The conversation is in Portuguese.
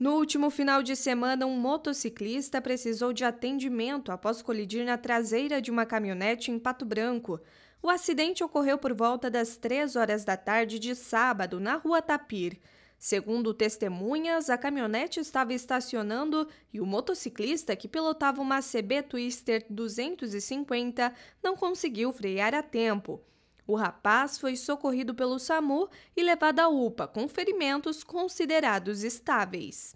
No último final de semana, um motociclista precisou de atendimento após colidir na traseira de uma caminhonete em Pato Branco. O acidente ocorreu por volta das 3 horas da tarde de sábado, na rua Tapir. Segundo testemunhas, a caminhonete estava estacionando e o motociclista, que pilotava uma CB Twister 250, não conseguiu frear a tempo. O rapaz foi socorrido pelo SAMU e levado à UPA com ferimentos considerados estáveis.